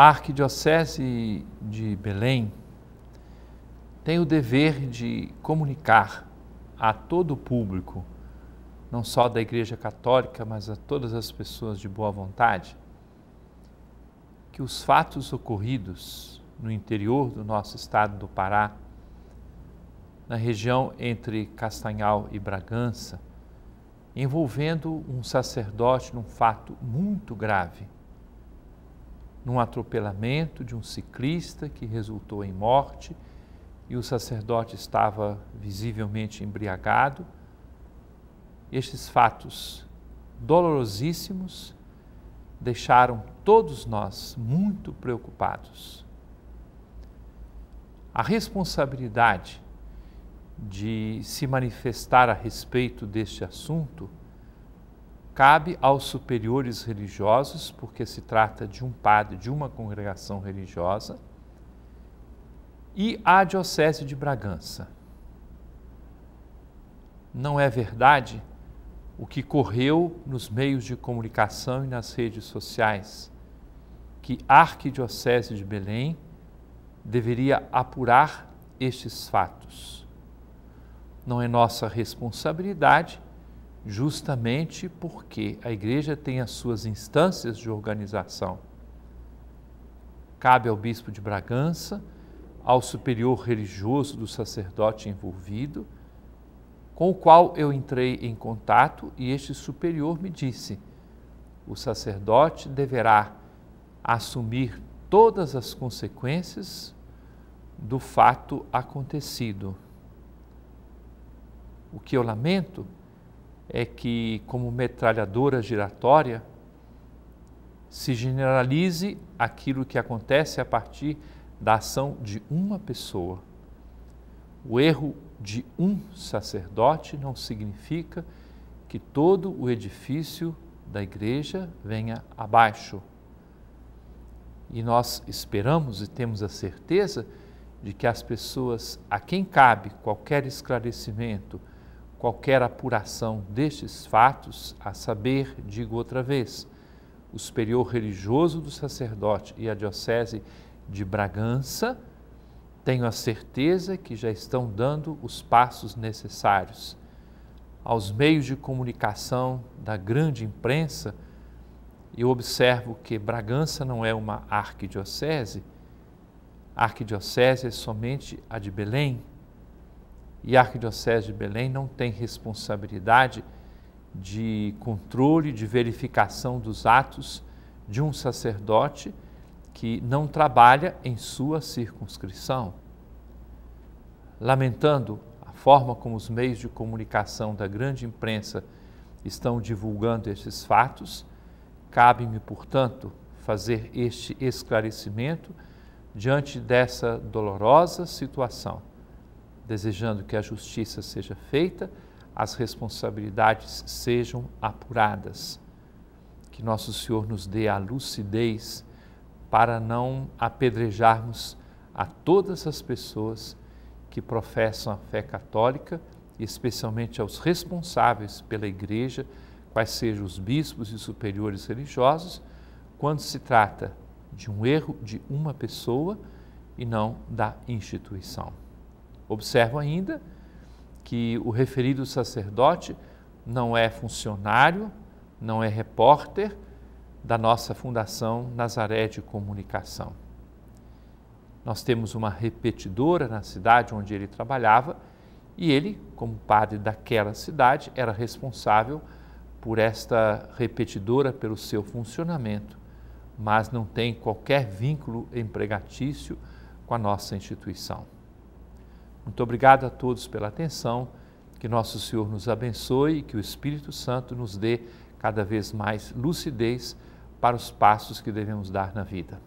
A Arquidiocese de Belém tem o dever de comunicar a todo o público, não só da Igreja Católica, mas a todas as pessoas de boa vontade, que os fatos ocorridos no interior do nosso estado do Pará, na região entre Castanhal e Bragança, envolvendo um sacerdote num fato muito grave num atropelamento de um ciclista que resultou em morte e o sacerdote estava visivelmente embriagado. Estes fatos dolorosíssimos deixaram todos nós muito preocupados. A responsabilidade de se manifestar a respeito deste assunto cabe aos superiores religiosos, porque se trata de um padre de uma congregação religiosa, e à Diocese de Bragança. Não é verdade o que correu nos meios de comunicação e nas redes sociais, que a Arquidiocese de Belém deveria apurar estes fatos. Não é nossa responsabilidade justamente porque a igreja tem as suas instâncias de organização. Cabe ao bispo de Bragança, ao superior religioso do sacerdote envolvido, com o qual eu entrei em contato e este superior me disse: o sacerdote deverá assumir todas as consequências do fato acontecido. O que eu lamento é que, como metralhadora giratória, se generalize aquilo que acontece a partir da ação de uma pessoa. O erro de um sacerdote não significa que todo o edifício da igreja venha abaixo. E nós esperamos e temos a certeza de que as pessoas a quem cabe qualquer esclarecimento, qualquer apuração destes fatos, a saber, digo outra vez, o superior religioso do sacerdote e a diocese de Bragança, tenho a certeza que já estão dando os passos necessários. Aos meios de comunicação da grande imprensa, eu observo que Bragança não é uma arquidiocese, a arquidiocese é somente a de Belém, e a Arquidiocese de Belém não tem responsabilidade de controle, de verificação dos atos de um sacerdote que não trabalha em sua circunscrição. Lamentando a forma como os meios de comunicação da grande imprensa estão divulgando esses fatos, cabe-me, portanto, fazer este esclarecimento diante dessa dolorosa situação desejando que a justiça seja feita, as responsabilidades sejam apuradas. Que Nosso Senhor nos dê a lucidez para não apedrejarmos a todas as pessoas que professam a fé católica e especialmente aos responsáveis pela Igreja, quais sejam os bispos e superiores religiosos, quando se trata de um erro de uma pessoa e não da instituição. Observo ainda que o referido sacerdote não é funcionário, não é repórter da nossa Fundação Nazaré de Comunicação. Nós temos uma repetidora na cidade onde ele trabalhava e ele, como padre daquela cidade, era responsável por esta repetidora, pelo seu funcionamento, mas não tem qualquer vínculo empregatício com a nossa instituição. Muito obrigado a todos pela atenção. Que nosso Senhor nos abençoe e que o Espírito Santo nos dê cada vez mais lucidez para os passos que devemos dar na vida.